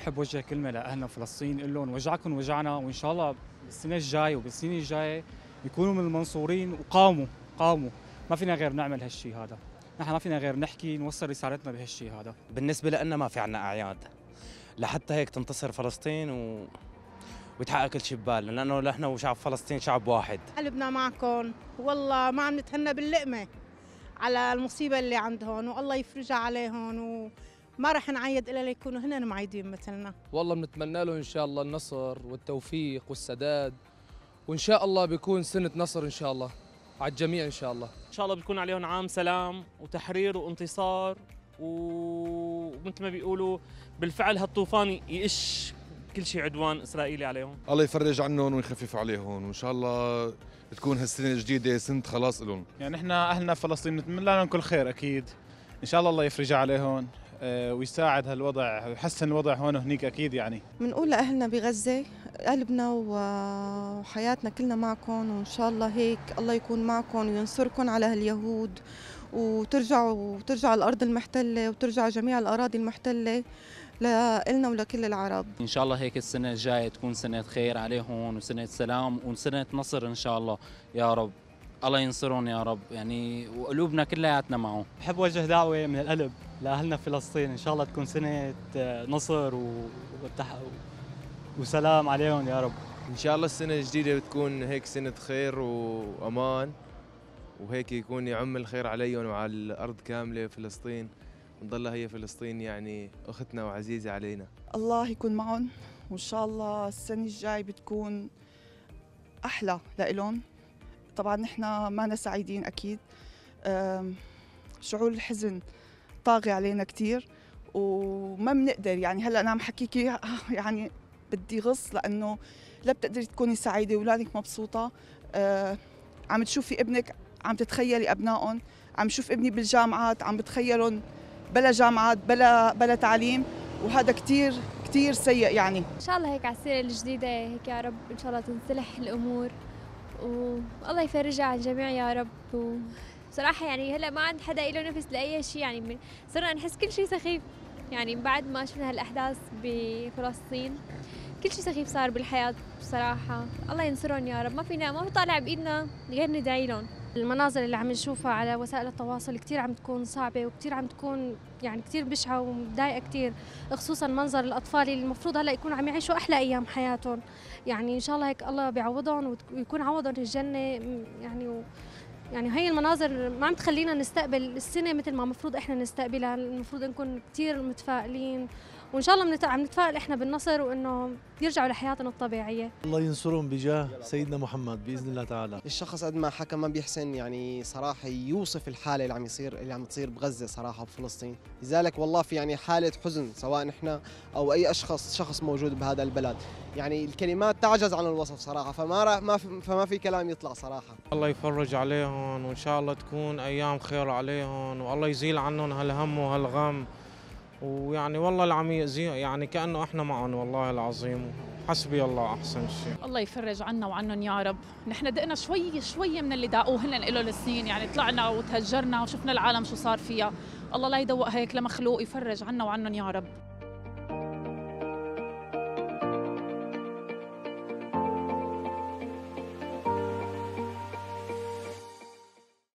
بحب وجه كلمه لاهلنا فلسطين اقول لهم وجعكم وجعنا وان شاء الله بالسنه الجايه وبالسنين الجايه يكونوا من المنصورين وقاموا قاموا ما فينا غير نعمل هالشيء هذا نحن ما فينا غير نحكي نوصل رسالتنا بهالشيء هذا بالنسبه لنا ما في عنا اعياد لحتى هيك تنتصر فلسطين و ويتحقق كل شيء ببالنا لانه نحن وشعب فلسطين شعب واحد قلبنا معكم والله ما عم نتهنى باللقمه على المصيبه اللي عندهم والله يفرجها عليهم و... ما راح نعيد الا ليكونوا هنا معيدين مثلنا والله بنتمنى له ان شاء الله النصر والتوفيق والسداد وان شاء الله بيكون سنه نصر ان شاء الله على الجميع ان شاء الله ان شاء الله بيكون عليهم عام سلام وتحرير وانتصار ومثل ما بيقولوا بالفعل هالطوفان يقش كل شيء عدوان اسرائيلي عليهم الله يفرج عنهم ويخفف عليهم وان شاء الله تكون هالسنه الجديده سنه خلاص لهم يعني احنا اهلنا فلسطين بنتمنى لهم كل خير اكيد ان شاء الله الله يفرجها عليهم آه، ويساعد هالوضع ويحسن الوضع هون وهنيك اكيد يعني بنقول لاهلنا بغزه قلبنا وحياتنا كلنا معكم وان شاء الله هيك الله يكون معكم وينصركم على هاليهود وترجعوا وترجع الارض المحتله وترجع جميع الاراضي المحتله لنا ولكل العرب ان شاء الله هيك السنه الجايه تكون سنه خير عليهم وسنه سلام وسنه نصر ان شاء الله يا رب الله ينصرهم يا رب يعني وقلوبنا كلياتنا معه بحب وجه دعوه من القلب لاهلنا فلسطين ان شاء الله تكون سنه آه، نصر وسلام عليهم يا رب ان شاء الله السنه الجديده بتكون هيك سنه خير وامان وهيك يكون يعم الخير عليهم وعلى الارض كامله فلسطين نضلها هي فلسطين يعني اختنا وعزيزه علينا الله يكون معهم وان شاء الله السنه الجاي بتكون احلى لإلهم طبعا نحن ما سعيدين اكيد شعور الحزن طاغي علينا كثير وما بنقدر يعني هلا انا عم حكيكي يعني بدي غص لانه لا بتقدري تكوني سعيده ولادك مبسوطه آه عم تشوفي ابنك عم تتخيلي ابنائهم عم شوف ابني بالجامعات عم بتخيلهم بلا جامعات بلا بلا تعليم وهذا كثير كثير سيء يعني ان شاء الله هيك على السنه الجديده هيك يا رب ان شاء الله تنصلح الامور والله يفرجها على الجميع يا رب و... بصراحه يعني هلا ما عند حدا له نفس لاي شيء يعني صرنا نحس كل شيء سخيف يعني بعد ما شفنا هالاحداث بفلسطين كل شيء سخيف صار بالحياه بصراحه الله ينصرهم يا رب ما فينا ما في طالع بايدنا غير ندعي لهم المناظر اللي عم نشوفها على وسائل التواصل كثير عم تكون صعبة وكثير عم تكون يعني كثير بشعة ومضايقة كثير خصوصا منظر الأطفال اللي المفروض هلا يكونوا عم يعيشوا أحلى أيام حياتهم يعني إن شاء الله هيك الله بيعوضهم ويكون عوضهم الجنة يعني يعني هي المناظر ما عم تخلينا نستقبل السنه مثل ما المفروض احنا نستقبلها المفروض نكون كثير متفائلين وان شاء الله عم نتفائل احنا بالنصر وانه يرجعوا لحياتنا الطبيعيه الله ينصرهم بجاه سيدنا محمد باذن الله تعالى الشخص قد ما حكى ما بيحسن يعني صراحه يوصف الحاله اللي عم يصير اللي عم تصير بغزه صراحه بفلسطين لذلك والله في يعني حاله حزن سواء نحن او اي اشخاص شخص موجود بهذا البلد يعني الكلمات تعجز عن الوصف صراحه فما ما فما في كلام يطلع صراحه الله يفرج عليهم وان شاء الله تكون ايام خير عليهم والله يزيل عنهم هالهم وهالغم ويعني والله العم يعني كانه احنا معهم والله العظيم حسبي الله احسن شيء الله يفرج عنا وعنهم يا رب نحن دقنا شوي شوي من اللي داقوه هن له السنين يعني طلعنا وتهجرنا وشفنا العالم شو صار فيها الله لا يدوق هيك لمخلوق يفرج عنا وعنهم يا رب